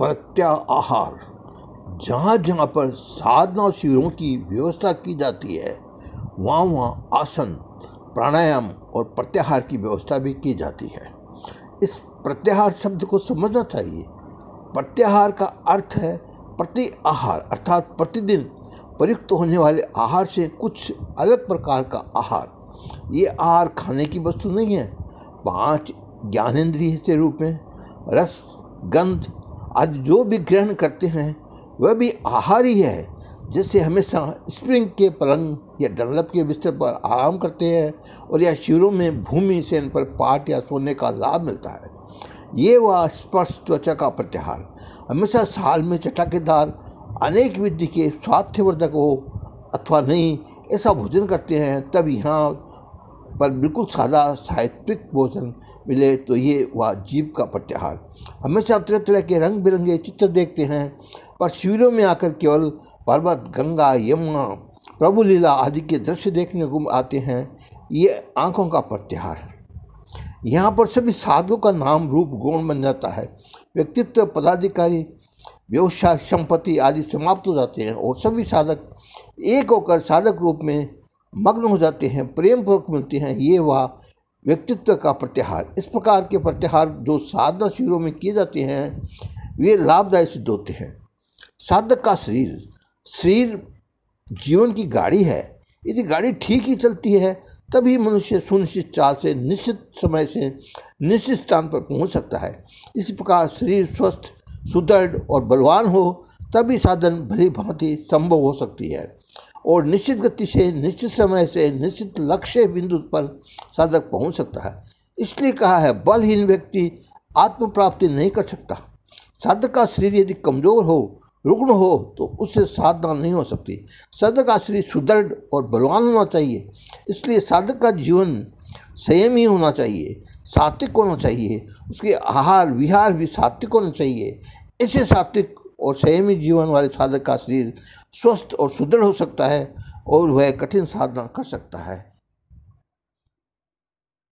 प्रत्याहार जहाँ जहाँ पर साधना शिविरों की व्यवस्था की जाती है वहाँ वहाँ आसन प्राणायाम और प्रत्याहार की व्यवस्था भी की जाती है इस प्रत्याहार शब्द को समझना चाहिए प्रत्याहार का अर्थ है प्रति आहार अर्थात प्रतिदिन प्रयुक्त होने वाले आहार से कुछ अलग प्रकार का आहार ये आहार खाने की वस्तु नहीं है पांच ज्ञानेन्द्रिय के रूप में रस गंध आज जो भी ग्रहण करते हैं वह भी आहार ही है जिससे हमेशा स्प्रिंग के पलंग या डनलप के बिस्तर पर आराम करते हैं और या शिविरों में भूमि से इन पर पाट या सोने का लाभ मिलता है ये वह स्पर्श त्वचा का प्रत्याहार हमेशा साल में चटाकेदार अनेक विधि के स्वास्थ्यवर्धक हो अथवा नहीं ऐसा भोजन करते हैं तब यहाँ पर बिल्कुल सादा साहित्यिक भोजन मिले तो ये हुआ जीव का प्रत्याहार हमेशा तरह तरह के रंग बिरंगे चित्र देखते हैं पर शिविरों में आकर केवल पर्वत गंगा यमुना प्रभु लीला आदि के दृश्य देखने को आते हैं ये आँखों का प्रत्याहार यहाँ पर सभी साधुओं का नाम रूप गुण बन जाता है व्यक्तित्व पदाधिकारी व्यवसाय संपत्ति आदि समाप्त हो जाते हैं और सभी साधक एक होकर साधक रूप में मग्न हो जाते हैं प्रेम पूर्वक मिलते हैं ये वह व्यक्तित्व का प्रत्याहार इस प्रकार के प्रत्याहार जो साधना शिविरों में किए जाते हैं वे लाभदायक सिद्ध होते हैं साधक का शरीर शरीर जीवन की गाड़ी है यदि गाड़ी ठीक ही चलती है तभी मनुष्य सुनिश्चित चाल से निश्चित समय से निश्चित स्थान पर पहुंच सकता है इस प्रकार शरीर स्वस्थ सुदृढ़ और बलवान हो तभी साधन भली भांति संभव हो सकती है और निश्चित गति से निश्चित समय से निश्चित लक्ष्य बिंदु पर साधक पहुंच सकता है इसलिए कहा है बलहीन व्यक्ति आत्म प्राप्ति नहीं कर सकता साधक का शरीर यदि कमजोर हो रुग्ण हो तो उससे साधना नहीं हो सकती साधक का शरीर सुदृढ़ और बलवान होना चाहिए इसलिए साधक का जीवन संयम ही होना चाहिए सात्विक होना चाहिए उसके आहार विहार भी सात्विक होना चाहिए ऐसे सात्विक और संयमी जीवन वाले साधक का शरीर स्वस्थ और सुदृढ़ हो सकता है और वह कठिन साधना कर सकता है